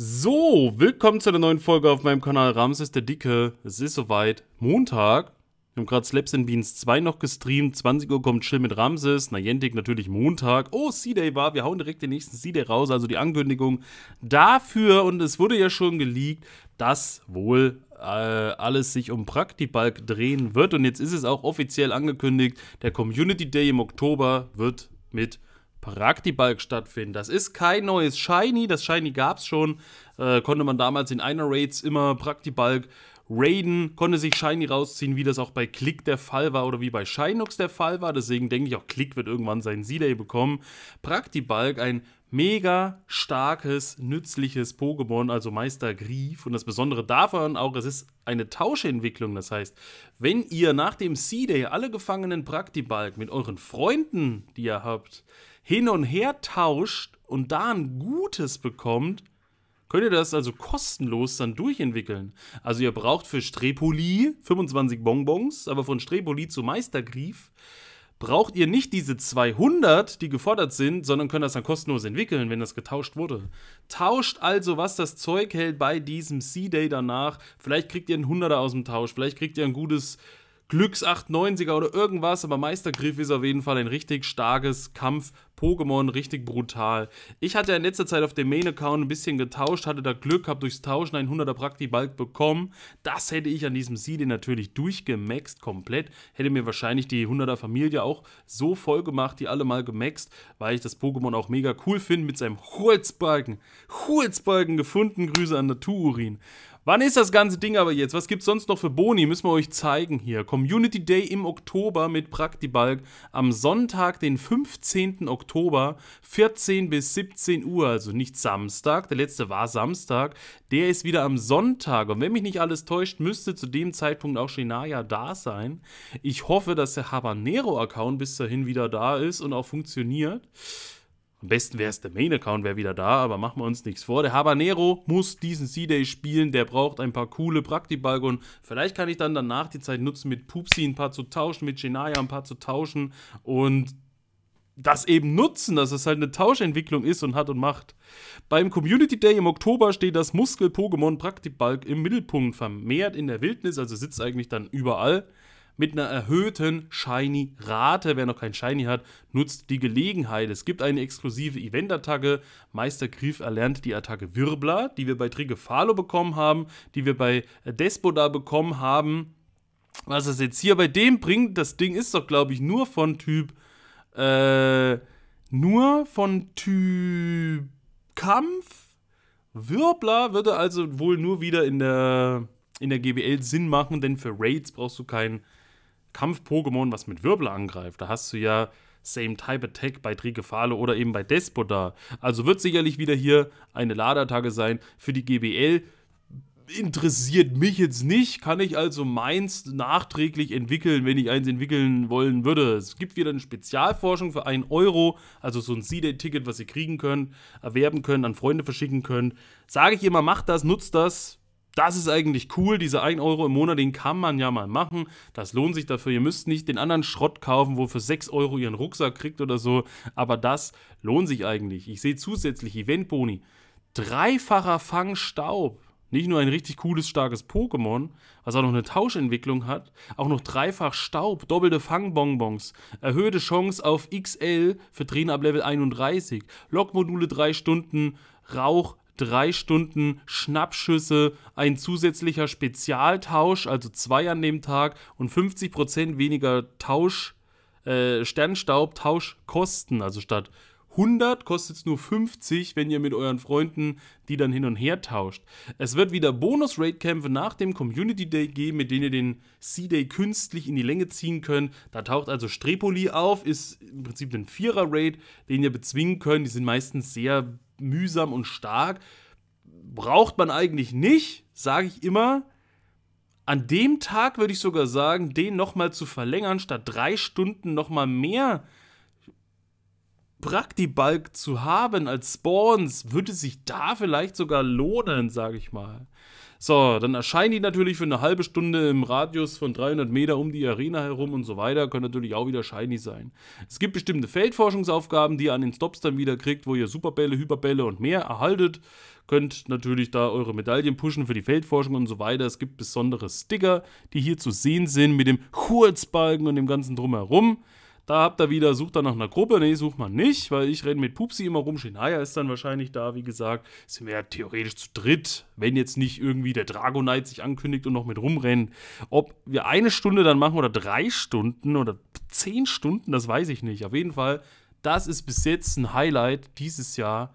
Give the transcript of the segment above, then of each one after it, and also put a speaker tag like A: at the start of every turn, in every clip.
A: So, willkommen zu einer neuen Folge auf meinem Kanal Ramses der Dicke. Es ist soweit, Montag. Wir haben gerade Slaps and Beans 2 noch gestreamt. 20 Uhr kommt Chill mit Ramses. Niantic natürlich Montag. Oh, C-Day war. Wir hauen direkt den nächsten C-Day raus. Also die Ankündigung dafür. Und es wurde ja schon geleakt, dass wohl äh, alles sich um Praktibalk drehen wird. Und jetzt ist es auch offiziell angekündigt. Der Community Day im Oktober wird mit Praktibalk stattfinden. Das ist kein neues Shiny, das Shiny gab es schon, äh, konnte man damals in einer Raids immer Praktibalk Raiden konnte sich Shiny rausziehen, wie das auch bei Click der Fall war oder wie bei Shinox der Fall war. Deswegen denke ich auch, Click wird irgendwann seinen Z-Day bekommen. Praktibalk, ein mega starkes, nützliches Pokémon, also Meister Grief. Und das Besondere davon auch, es ist eine Tauschentwicklung. Das heißt, wenn ihr nach dem Sea day alle gefangenen Praktibalk mit euren Freunden, die ihr habt, hin und her tauscht und da ein gutes bekommt, könnt ihr das also kostenlos dann durchentwickeln. Also ihr braucht für Strepoli 25 Bonbons, aber von Strepoli zu Meistergrief braucht ihr nicht diese 200, die gefordert sind, sondern könnt das dann kostenlos entwickeln, wenn das getauscht wurde. Tauscht also, was das Zeug hält bei diesem C-Day danach. Vielleicht kriegt ihr einen Hunderter aus dem Tausch, vielleicht kriegt ihr ein gutes Glücks 890er oder irgendwas, aber Meistergriff ist auf jeden Fall ein richtig starkes Kampf-Pokémon, richtig brutal. Ich hatte in letzter Zeit auf dem Main-Account ein bisschen getauscht, hatte da Glück, habe durchs Tauschen ein 100er Praktibalk bekommen. Das hätte ich an diesem Seed natürlich durchgemaxt komplett. Hätte mir wahrscheinlich die 100er Familie auch so voll gemacht, die alle mal gemaxt, weil ich das Pokémon auch mega cool finde mit seinem Holzbalken. Holzbalken gefunden, Grüße an Natururin. Wann ist das ganze Ding aber jetzt? Was gibt es sonst noch für Boni? Müssen wir euch zeigen hier. Community Day im Oktober mit Praktibalk am Sonntag, den 15. Oktober, 14 bis 17 Uhr, also nicht Samstag. Der letzte war Samstag. Der ist wieder am Sonntag. Und wenn mich nicht alles täuscht, müsste zu dem Zeitpunkt auch Shania da sein. Ich hoffe, dass der Habanero-Account bis dahin wieder da ist und auch funktioniert. Am besten wäre es, der Main-Account wäre wieder da, aber machen wir uns nichts vor. Der Habanero muss diesen C-Day spielen, der braucht ein paar coole Praktibalge und vielleicht kann ich dann danach die Zeit nutzen, mit Pupsi ein paar zu tauschen, mit Genaya ein paar zu tauschen und das eben nutzen, dass es halt eine Tauschentwicklung ist und hat und macht. Beim Community Day im Oktober steht das Muskel-Pokémon Praktibalg im Mittelpunkt vermehrt in der Wildnis, also sitzt eigentlich dann überall mit einer erhöhten Shiny-Rate. Wer noch kein Shiny hat, nutzt die Gelegenheit. Es gibt eine exklusive Event-Attacke. Meister Grief erlernt die Attacke Wirbler, die wir bei Trigefalo bekommen haben, die wir bei Despoda bekommen haben. Was es jetzt hier bei dem bringt, das Ding ist doch, glaube ich, nur von Typ. Äh, nur von Typ Kampf. Wirbler würde also wohl nur wieder in der, in der GBL Sinn machen, denn für Raids brauchst du keinen Kampf-Pokémon, was mit Wirbel angreift. Da hast du ja Same-Type-Attack bei Trigefale oder eben bei Despodar. Also wird sicherlich wieder hier eine Ladertage sein für die GBL. Interessiert mich jetzt nicht, kann ich also meins nachträglich entwickeln, wenn ich eins entwickeln wollen würde. Es gibt wieder eine Spezialforschung für 1 Euro, also so ein C-Day-Ticket, was ihr kriegen könnt, erwerben könnt, an Freunde verschicken könnt. Sage ich immer, macht das, nutzt das, das ist eigentlich cool, diese 1 Euro im Monat, den kann man ja mal machen. Das lohnt sich dafür. Ihr müsst nicht den anderen Schrott kaufen, wo für 6 Euro ihr einen Rucksack kriegt oder so. Aber das lohnt sich eigentlich. Ich sehe zusätzlich Eventboni. Dreifacher Fangstaub. Nicht nur ein richtig cooles, starkes Pokémon, was auch noch eine Tauschentwicklung hat, auch noch dreifach Staub, doppelte Fangbonbons, erhöhte Chance auf XL für Trainer ab Level 31, Lokmodule 3 Stunden, Rauch, drei Stunden Schnappschüsse, ein zusätzlicher Spezialtausch, also zwei an dem Tag und 50% weniger Tausch, äh, Sternstaub, Tauschkosten. Also statt 100 kostet es nur 50, wenn ihr mit euren Freunden die dann hin und her tauscht. Es wird wieder Bonus-Raid-Kämpfe nach dem Community Day geben, mit denen ihr den C-Day künstlich in die Länge ziehen könnt. Da taucht also Strepoli auf, ist im Prinzip ein Vierer-Raid, den ihr bezwingen könnt. Die sind meistens sehr mühsam und stark. Braucht man eigentlich nicht, sage ich immer. An dem Tag würde ich sogar sagen, den nochmal zu verlängern, statt drei Stunden nochmal mehr äh, Praktibalk zu haben als Spawns, würde sich da vielleicht sogar lohnen, sage ich mal. So, dann erscheinen die natürlich für eine halbe Stunde im Radius von 300 Meter um die Arena herum und so weiter. Können natürlich auch wieder shiny sein. Es gibt bestimmte Feldforschungsaufgaben, die ihr an den Stops dann wieder kriegt, wo ihr Superbälle, Hyperbälle und mehr erhaltet. Könnt natürlich da eure Medaillen pushen für die Feldforschung und so weiter. Es gibt besondere Sticker, die hier zu sehen sind mit dem Kurzbalken und dem ganzen Drumherum. Da habt ihr wieder, sucht dann nach einer Gruppe. Nee, sucht man nicht, weil ich renne mit Pupsi immer rum. Shinaya ist dann wahrscheinlich da, wie gesagt. Sind wir ja theoretisch zu dritt, wenn jetzt nicht irgendwie der Dragonite sich ankündigt und noch mit rumrennen. Ob wir eine Stunde dann machen oder drei Stunden oder zehn Stunden, das weiß ich nicht. Auf jeden Fall, das ist bis jetzt ein Highlight dieses Jahr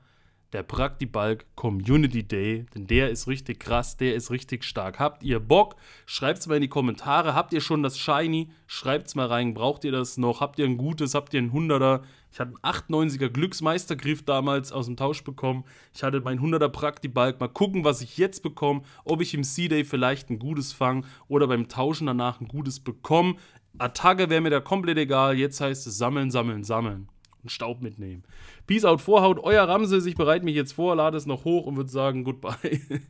A: der Praktibalk Community Day, denn der ist richtig krass, der ist richtig stark. Habt ihr Bock? Schreibt es mal in die Kommentare. Habt ihr schon das Shiny? Schreibt es mal rein. Braucht ihr das noch? Habt ihr ein gutes? Habt ihr ein 100er? Ich hatte einen 98er Glücksmeistergriff damals aus dem Tausch bekommen. Ich hatte meinen 100er Praktibalk. Mal gucken, was ich jetzt bekomme. Ob ich im Sea day vielleicht ein gutes fange oder beim Tauschen danach ein gutes bekomme. Attacke wäre mir da komplett egal. Jetzt heißt es sammeln, sammeln, sammeln und Staub mitnehmen. Peace out, Vorhaut, euer Ramses. Ich bereite mich jetzt vor, lade es noch hoch und würde sagen, goodbye.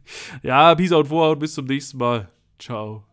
A: ja, Peace out, Vorhaut, bis zum nächsten Mal. Ciao.